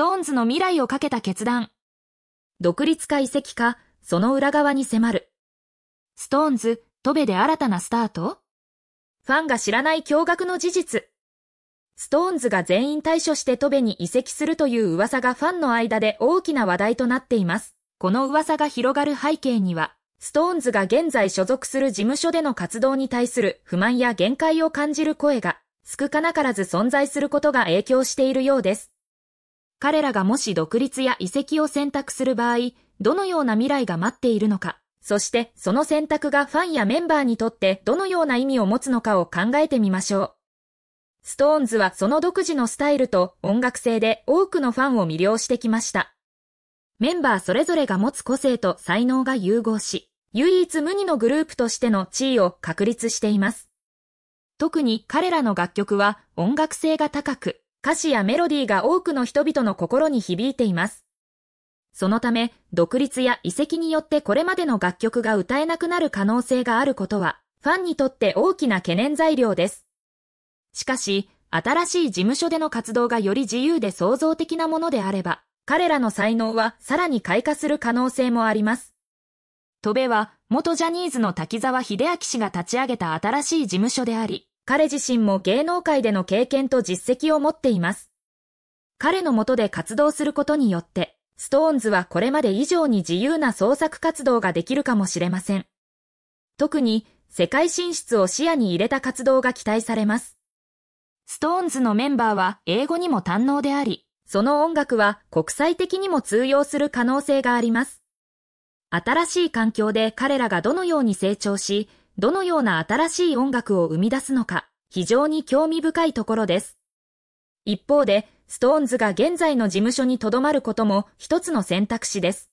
ストーンズの未来をかけた決断。独立か遺跡か、その裏側に迫る。ストーンズ、トベで新たなスタートファンが知らない驚愕の事実。ストーンズが全員対処してトベに移籍するという噂がファンの間で大きな話題となっています。この噂が広がる背景には、ストーンズが現在所属する事務所での活動に対する不満や限界を感じる声が、少なからず存在することが影響しているようです。彼らがもし独立や遺跡を選択する場合、どのような未来が待っているのか、そしてその選択がファンやメンバーにとってどのような意味を持つのかを考えてみましょう。ストーンズはその独自のスタイルと音楽性で多くのファンを魅了してきました。メンバーそれぞれが持つ個性と才能が融合し、唯一無二のグループとしての地位を確立しています。特に彼らの楽曲は音楽性が高く、歌詞やメロディーが多くの人々の心に響いています。そのため、独立や遺跡によってこれまでの楽曲が歌えなくなる可能性があることは、ファンにとって大きな懸念材料です。しかし、新しい事務所での活動がより自由で創造的なものであれば、彼らの才能はさらに開花する可能性もあります。戸部は、元ジャニーズの滝沢秀明氏が立ち上げた新しい事務所であり、彼自身も芸能界での経験と実績を持っています。彼のもとで活動することによって、ストーンズはこれまで以上に自由な創作活動ができるかもしれません。特に世界進出を視野に入れた活動が期待されます。ストーンズのメンバーは英語にも堪能であり、その音楽は国際的にも通用する可能性があります。新しい環境で彼らがどのように成長し、どのような新しい音楽を生み出すのか、非常に興味深いところです。一方で、ストーンズが現在の事務所に留まることも一つの選択肢です。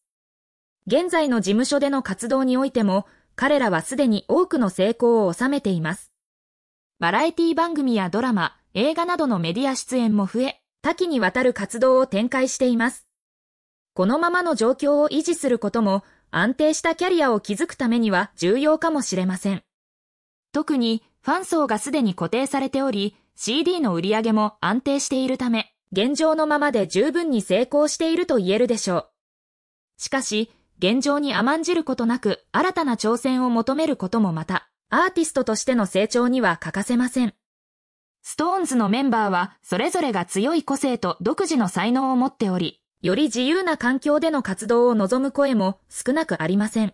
現在の事務所での活動においても、彼らはすでに多くの成功を収めています。バラエティ番組やドラマ、映画などのメディア出演も増え、多岐にわたる活動を展開しています。このままの状況を維持することも安定したキャリアを築くためには重要かもしれません。特にファン層がすでに固定されており、CD の売り上げも安定しているため、現状のままで十分に成功していると言えるでしょう。しかし、現状に甘んじることなく新たな挑戦を求めることもまた、アーティストとしての成長には欠かせません。ストーンズのメンバーはそれぞれが強い個性と独自の才能を持っており、より自由な環境での活動を望む声も少なくありません。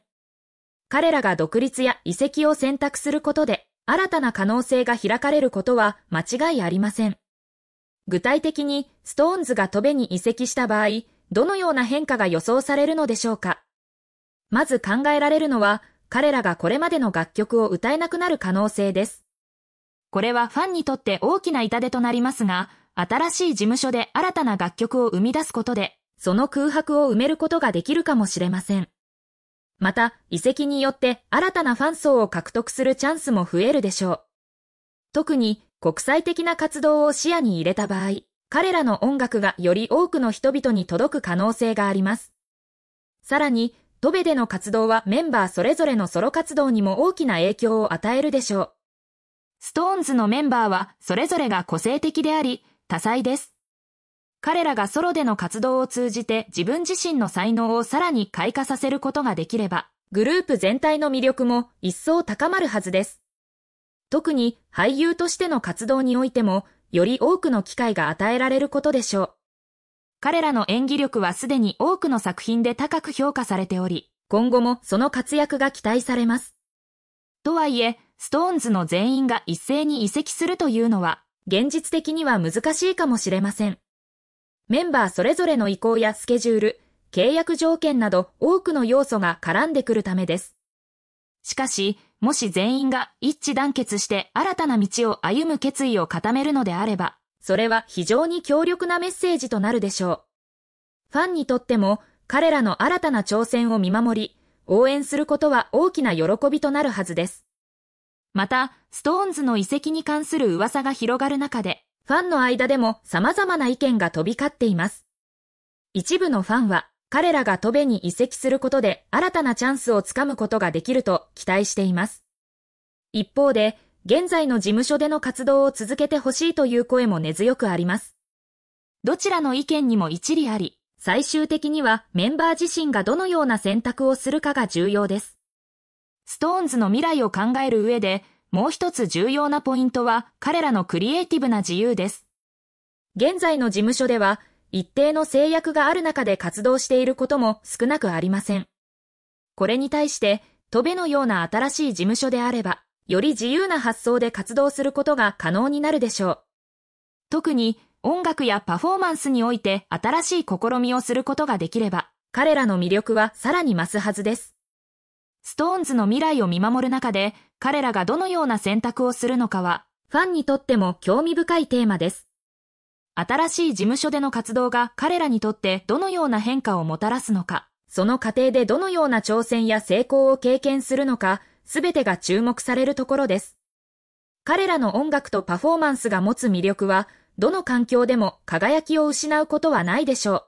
彼らが独立や遺跡を選択することで、新たな可能性が開かれることは間違いありません。具体的に、ストーンズが戸辺に移籍した場合、どのような変化が予想されるのでしょうか。まず考えられるのは、彼らがこれまでの楽曲を歌えなくなる可能性です。これはファンにとって大きな痛手となりますが、新しい事務所で新たな楽曲を生み出すことで、その空白を埋めることができるかもしれません。また、遺跡によって新たなファン層を獲得するチャンスも増えるでしょう。特に国際的な活動を視野に入れた場合、彼らの音楽がより多くの人々に届く可能性があります。さらに、トベでの活動はメンバーそれぞれのソロ活動にも大きな影響を与えるでしょう。ストーンズのメンバーはそれぞれが個性的であり、多彩です。彼らがソロでの活動を通じて自分自身の才能をさらに開花させることができれば、グループ全体の魅力も一層高まるはずです。特に俳優としての活動においても、より多くの機会が与えられることでしょう。彼らの演技力はすでに多くの作品で高く評価されており、今後もその活躍が期待されます。とはいえ、ストーンズの全員が一斉に移籍するというのは、現実的には難しいかもしれません。メンバーそれぞれの意向やスケジュール、契約条件など多くの要素が絡んでくるためです。しかし、もし全員が一致団結して新たな道を歩む決意を固めるのであれば、それは非常に強力なメッセージとなるでしょう。ファンにとっても、彼らの新たな挑戦を見守り、応援することは大きな喜びとなるはずです。また、ストーンズの遺跡に関する噂が広がる中で、ファンの間でも様々な意見が飛び交っています。一部のファンは、彼らがトベに移籍することで新たなチャンスをつかむことができると期待しています。一方で、現在の事務所での活動を続けてほしいという声も根強くあります。どちらの意見にも一理あり、最終的にはメンバー自身がどのような選択をするかが重要です。ストーンズの未来を考える上で、もう一つ重要なポイントは彼らのクリエイティブな自由です。現在の事務所では一定の制約がある中で活動していることも少なくありません。これに対して飛べのような新しい事務所であれば、より自由な発想で活動することが可能になるでしょう。特に音楽やパフォーマンスにおいて新しい試みをすることができれば、彼らの魅力はさらに増すはずです。ストーンズの未来を見守る中で、彼らがどのような選択をするのかは、ファンにとっても興味深いテーマです。新しい事務所での活動が彼らにとってどのような変化をもたらすのか、その過程でどのような挑戦や成功を経験するのか、すべてが注目されるところです。彼らの音楽とパフォーマンスが持つ魅力は、どの環境でも輝きを失うことはないでしょう。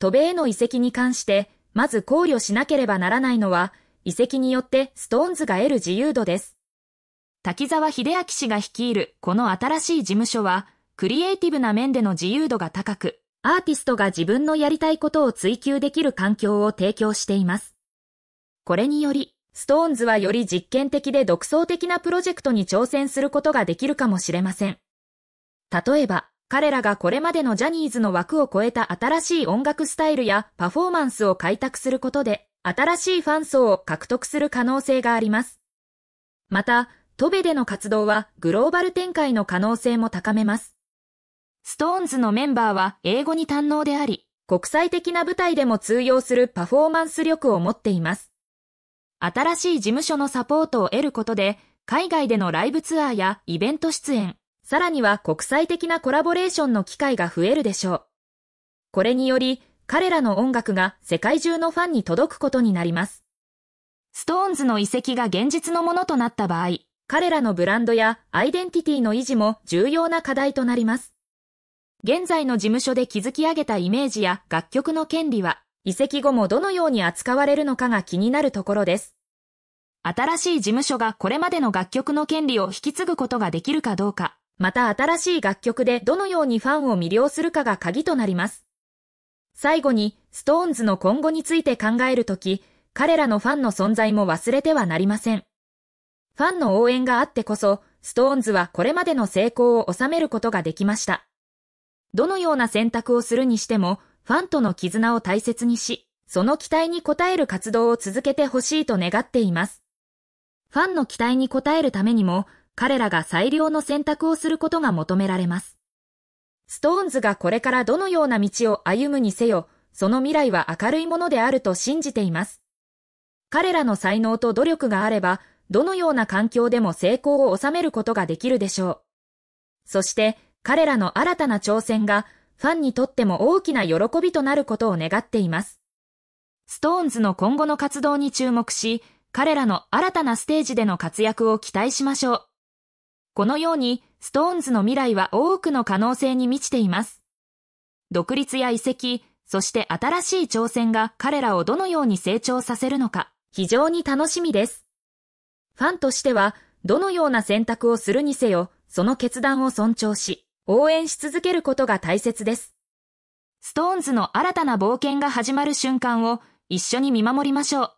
渡米への移籍に関して、まず考慮しなければならないのは、遺跡によってストーンズが得る自由度です。滝沢秀明氏が率いるこの新しい事務所は、クリエイティブな面での自由度が高く、アーティストが自分のやりたいことを追求できる環境を提供しています。これにより、ストーンズはより実験的で独創的なプロジェクトに挑戦することができるかもしれません。例えば、彼らがこれまでのジャニーズの枠を超えた新しい音楽スタイルやパフォーマンスを開拓することで、新しいファン層を獲得する可能性があります。また、トベでの活動はグローバル展開の可能性も高めます。ストーンズのメンバーは英語に堪能であり、国際的な舞台でも通用するパフォーマンス力を持っています。新しい事務所のサポートを得ることで、海外でのライブツアーやイベント出演、さらには国際的なコラボレーションの機会が増えるでしょう。これにより、彼らの音楽が世界中のファンに届くことになります。ストーンズの遺跡が現実のものとなった場合、彼らのブランドやアイデンティティの維持も重要な課題となります。現在の事務所で築き上げたイメージや楽曲の権利は、移籍後もどのように扱われるのかが気になるところです。新しい事務所がこれまでの楽曲の権利を引き継ぐことができるかどうか、また新しい楽曲でどのようにファンを魅了するかが鍵となります。最後に、ストーンズの今後について考えるとき、彼らのファンの存在も忘れてはなりません。ファンの応援があってこそ、ストーンズはこれまでの成功を収めることができました。どのような選択をするにしても、ファンとの絆を大切にし、その期待に応える活動を続けてほしいと願っています。ファンの期待に応えるためにも、彼らが最良の選択をすることが求められます。ストーンズがこれからどのような道を歩むにせよ、その未来は明るいものであると信じています。彼らの才能と努力があれば、どのような環境でも成功を収めることができるでしょう。そして、彼らの新たな挑戦が、ファンにとっても大きな喜びとなることを願っています。ストーンズの今後の活動に注目し、彼らの新たなステージでの活躍を期待しましょう。このように、ストーンズの未来は多くの可能性に満ちています。独立や遺跡、そして新しい挑戦が彼らをどのように成長させるのか、非常に楽しみです。ファンとしては、どのような選択をするにせよ、その決断を尊重し、応援し続けることが大切です。ストーンズの新たな冒険が始まる瞬間を一緒に見守りましょう。